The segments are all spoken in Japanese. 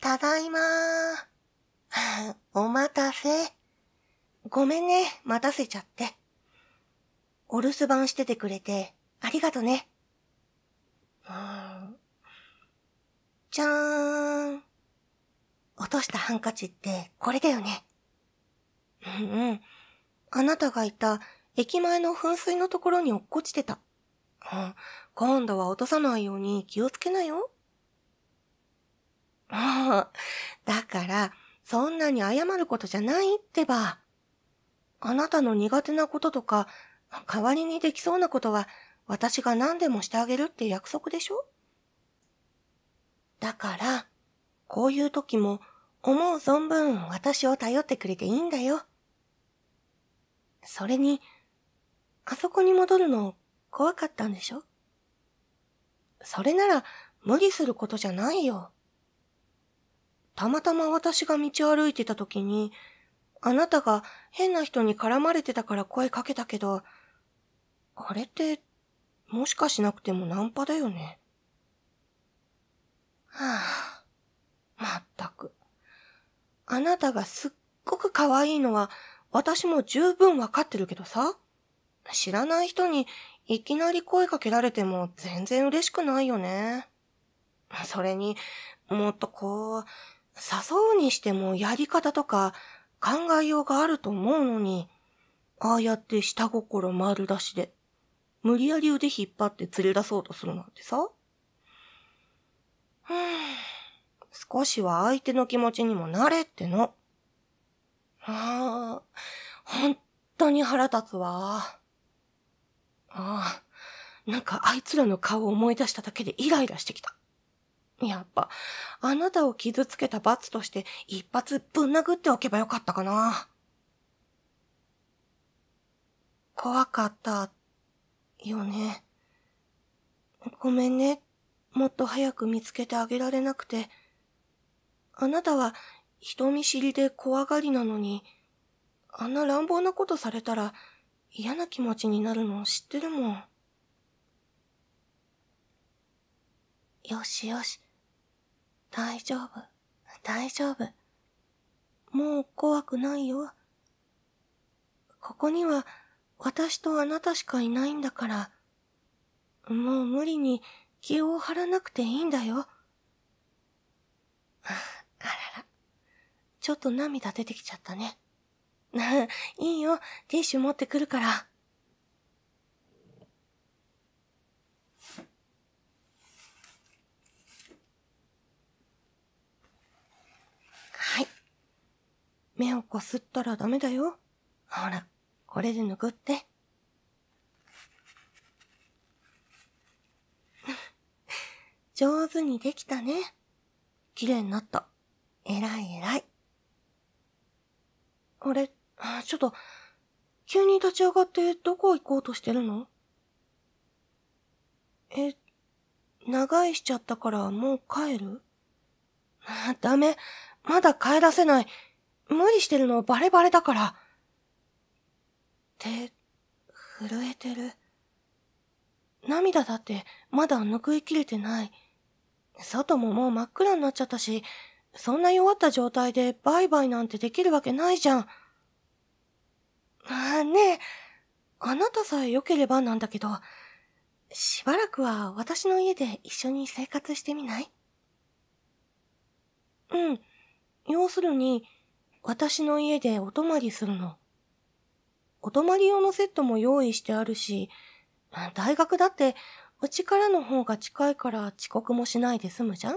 ただいまー。お待たせ。ごめんね、待たせちゃって。お留守番しててくれて、ありがとね。じゃーん。落としたハンカチってこれだよね。うんうん。あなたがいた駅前の噴水のところに落っこちてた。今度は落とさないように気をつけなよ。もう、だから、そんなに謝ることじゃないってば。あなたの苦手なこととか、代わりにできそうなことは、私が何でもしてあげるって約束でしょだから、こういう時も、思う存分私を頼ってくれていいんだよ。それに、あそこに戻るの怖かったんでしょそれなら無理することじゃないよ。たまたま私が道歩いてた時に、あなたが変な人に絡まれてたから声かけたけど、あれって、もしかしなくてもナンパだよね。はあ、まったく。あなたがすっごく可愛いのは私も十分わかってるけどさ。知らない人にいきなり声かけられても全然嬉しくないよね。それに、もっとこう、誘うにしてもやり方とか考えようがあると思うのに、ああやって下心丸出しで、無理やり腕引っ張って連れ出そうとするなんてさ。うん。少しは相手の気持ちにもなれっての。ああ、本当に腹立つわ。ああ、なんかあいつらの顔を思い出しただけでイライラしてきた。やっぱ、あなたを傷つけた罰として一発ぶん殴っておけばよかったかな。怖かった、よね。ごめんね。もっと早く見つけてあげられなくて。あなたは人見知りで怖がりなのに、あんな乱暴なことされたら嫌な気持ちになるの知ってるもん。よしよし。大丈夫、大丈夫。もう怖くないよ。ここには私とあなたしかいないんだから、もう無理に気を張らなくていいんだよ。あらら、ちょっと涙出てきちゃったね。いいよ、ティッシュ持ってくるから。目をこすったらダメだよ。ほら、これで拭って。上手にできたね。綺麗になった。偉い偉い。あれ、ちょっと、急に立ち上がってどこ行こうとしてるのえ、長いしちゃったからもう帰る ダメ。まだ帰らせない。無理してるのバレバレだから。手、震えてる。涙だってまだ拭いきれてない。外ももう真っ暗になっちゃったし、そんな弱った状態でバイバイなんてできるわけないじゃん。あねえ、あなたさえ良ければなんだけど、しばらくは私の家で一緒に生活してみないうん。要するに、私の家でお泊まりするの。お泊まり用のセットも用意してあるし、大学だってうちからの方が近いから遅刻もしないで済むじゃん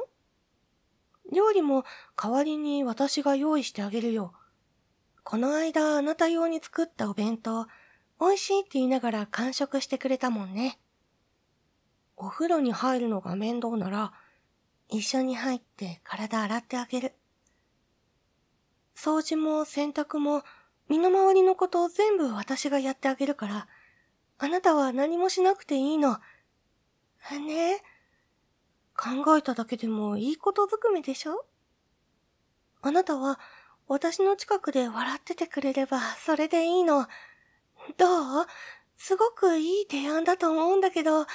料理も代わりに私が用意してあげるよ。この間あなた用に作ったお弁当、美味しいって言いながら完食してくれたもんね。お風呂に入るのが面倒なら、一緒に入って体洗ってあげる。掃除も洗濯も身の回りのこと全部私がやってあげるから、あなたは何もしなくていいの。ねえ。考えただけでもいいことずくめでしょあなたは私の近くで笑っててくれればそれでいいの。どうすごくいい提案だと思うんだけど。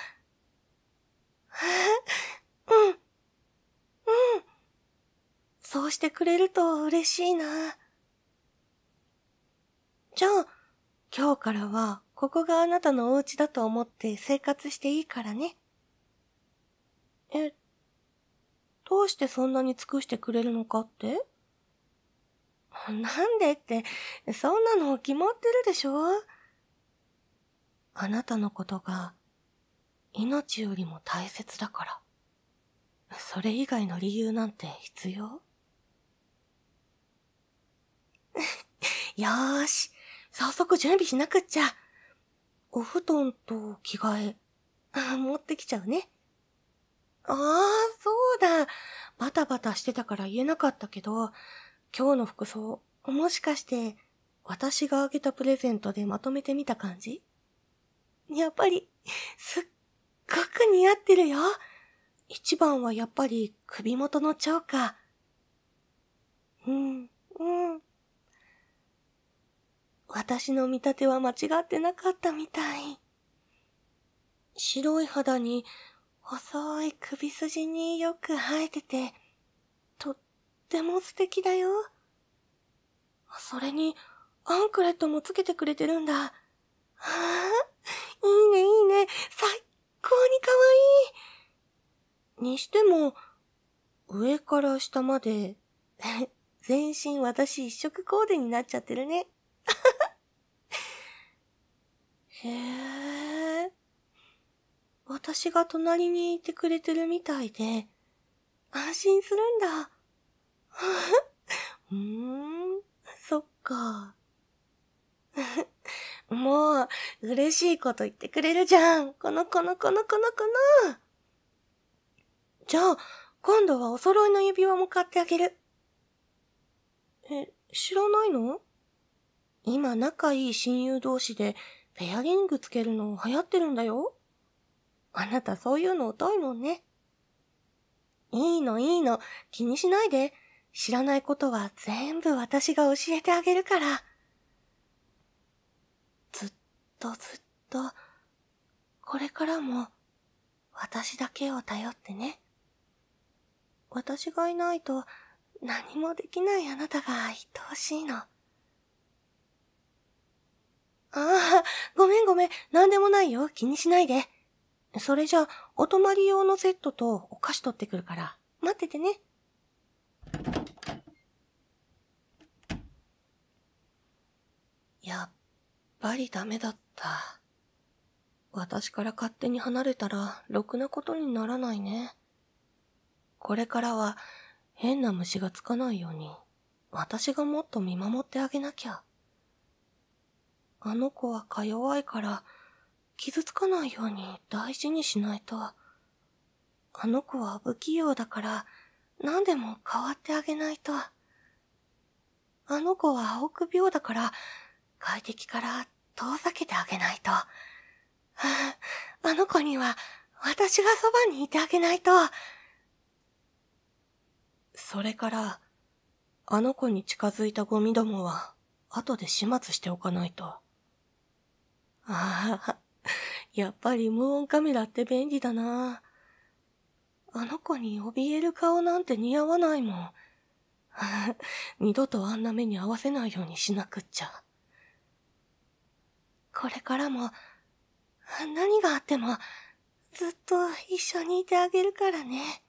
うしてくれると嬉しいな。じゃあ、今日からはここがあなたのお家だと思って生活していいからね。え、どうしてそんなに尽くしてくれるのかってなんでって、そんなの決まってるでしょあなたのことが命よりも大切だから。それ以外の理由なんて必要よーし、早速準備しなくっちゃ。お布団と着替え、持ってきちゃうね。ああ、そうだ。バタバタしてたから言えなかったけど、今日の服装、もしかして、私があげたプレゼントでまとめてみた感じやっぱり、すっごく似合ってるよ。一番はやっぱり首元のチョーカー。うん、うん。私の見立ては間違ってなかったみたい。白い肌に細い首筋によく生えてて、とっても素敵だよ。それに、アンクレットもつけてくれてるんだ。はあ、いいねいいね、最高に可愛い。にしても、上から下まで 全身私一色コーデになっちゃってるね。へえ。私が隣にいてくれてるみたいで、安心するんだ。うーん、そっか。もう、嬉しいこと言ってくれるじゃん。このこのこのこのこの。じゃあ、今度はお揃いの指輪も買ってあげる。え、知らないの今仲いい親友同士でペアリングつけるの流行ってるんだよ。あなたそういうの疎いもんね。いいのいいの、気にしないで。知らないことは全部私が教えてあげるから。ずっとずっと、これからも、私だけを頼ってね。私がいないと、何もできないあなたが愛おしいの。め、なんでもないよ、気にしないで。それじゃ、お泊り用のセットとお菓子取ってくるから、待っててね。やっぱりダメだった。私から勝手に離れたら、ろくなことにならないね。これからは、変な虫がつかないように、私がもっと見守ってあげなきゃ。あの子はか弱いから、傷つかないように大事にしないと。あの子は不器用だから、何でも変わってあげないと。あの子は臆病だから、快適から遠ざけてあげないと。あの子には私がそばにいてあげないと。それから、あの子に近づいたゴミどもは後で始末しておかないと。ああ、やっぱり無音カメラって便利だな。あの子に怯える顔なんて似合わないもん。二度とあんな目に合わせないようにしなくっちゃ。これからも、何があっても、ずっと一緒にいてあげるからね。